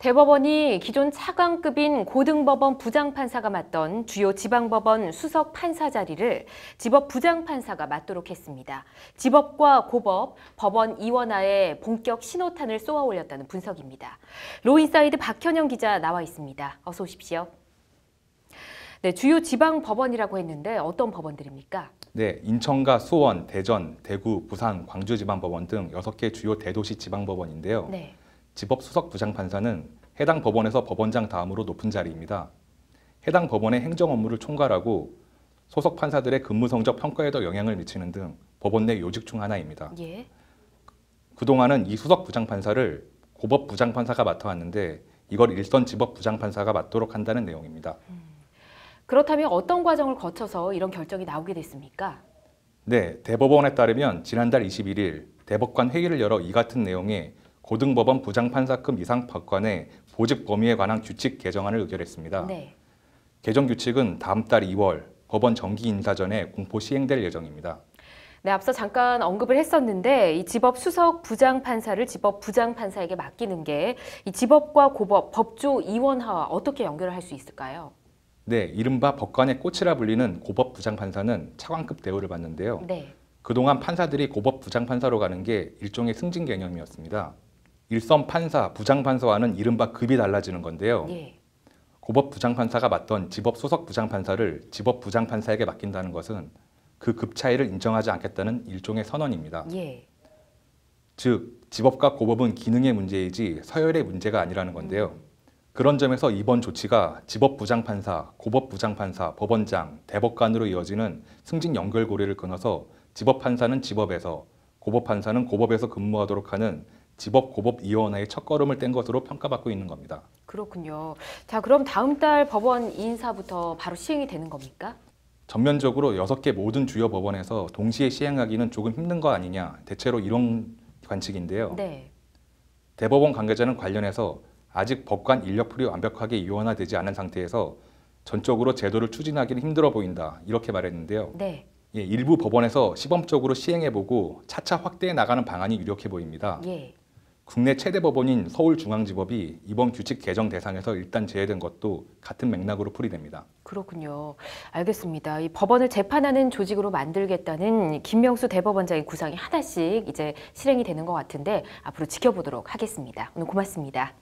대법원이 기존 차관급인 고등법원 부장판사가 맡던 주요 지방법원 수석 판사 자리를 지법 부장판사가 맡도록 했습니다. 지법과 고법, 법원 이원화에 본격 신호탄을 쏘아 올렸다는 분석입니다. 로인사이드 박현영 기자 나와 있습니다. 어서 오십시오. 네, 주요 지방 법원이라고 했는데 어떤 법원들입니까? 네, 인천과 수원, 대전, 대구, 부산, 광주 지방법원 등6개 주요 대도시 지방법원인데요. 네. 지법수석 부장판사는 해당 법원에서 법원장 다음으로 높은 자리입니다. 해당 법원의 행정 업무를 총괄하고 소속 판사들의 근무 성적 평가에도 영향을 미치는 등 법원 내 요직 중 하나입니다. 예. 그동안은 이 수석 부장판사를 고법 부장판사가 맡아왔는데 이걸 일선 지법 부장판사가 맡도록 한다는 내용입니다. 음. 그렇다면 어떤 과정을 거쳐서 이런 결정이 나오게 됐습니까? 네, 대법원에 따르면 지난달 21일 대법관 회의를 열어 이 같은 내용의 고등법원 부장판사급 이상 법관의 보직 범위에 관한 규칙 개정안을 의결했습니다. 네. 개정 규칙은 다음 달 2월 법원 정기 인사 전에 공포 시행될 예정입니다. 네, 앞서 잠깐 언급을 했었는데 이 지법 수석 부장 판사를 지법 부장 판사에게 맡기는 게이 지법과 고법 법조 이원화와 어떻게 연결을 할 수 있을까요? 네, 이른바 법관의 꽃이라 불리는 고법 부장 판사는 차관급 대우를 받는데요. 네. 그동안 판사들이 고법 부장 판사로 가는 게 일종의 승진 개념이었습니다. 일선 판사, 부장판사와는 이른바 급이 달라지는 건데요. 예. 고법 부장판사가 맡던 지법 소속 부장판사를 지법 부장판사에게 맡긴다는 것은 그 급 차이를 인정하지 않겠다는 일종의 선언입니다. 예. 즉, 지법과 고법은 기능의 문제이지 서열의 문제가 아니라는 건데요. 음. 그런 점에서 이번 조치가 지법 부장판사, 고법 부장판사, 법원장, 대법관으로 이어지는 승진 연결고리를 끊어서 지법 판사는 지법에서, 고법 판사는 고법에서 근무하도록 하는 지법 고법 이원화의 첫걸음을 뗀 것으로 평가받고 있는 겁니다. 그렇군요. 자, 그럼 다음 달 법원 인사부터 바로 시행이 되는 겁니까? 전면적으로 여섯 개 모든 주요 법원에서 동시에 시행하기는 조금 힘든 거 아니냐 대체로 이런 관측인데요. 네. 대법원 관계자는 관련해서 아직 법관 인력풀이 완벽하게 이원화되지 않은 상태에서 전적으로 제도를 추진하기는 힘들어 보인다 이렇게 말했는데요. 네. 예, 일부 법원에서 시범적으로 시행해보고 차차 확대해 나가는 방안이 유력해 보입니다. 예. 국내 최대 법원인 서울중앙지법이 이번 규칙 개정 대상에서 일단 제외된 것도 같은 맥락으로 풀이됩니다. 그렇군요. 알겠습니다. 이 법원을 재판하는 조직으로 만들겠다는 김명수 대법원장의 구상이 하나씩 이제 실행이 되는 것 같은데 앞으로 지켜보도록 하겠습니다. 오늘 고맙습니다.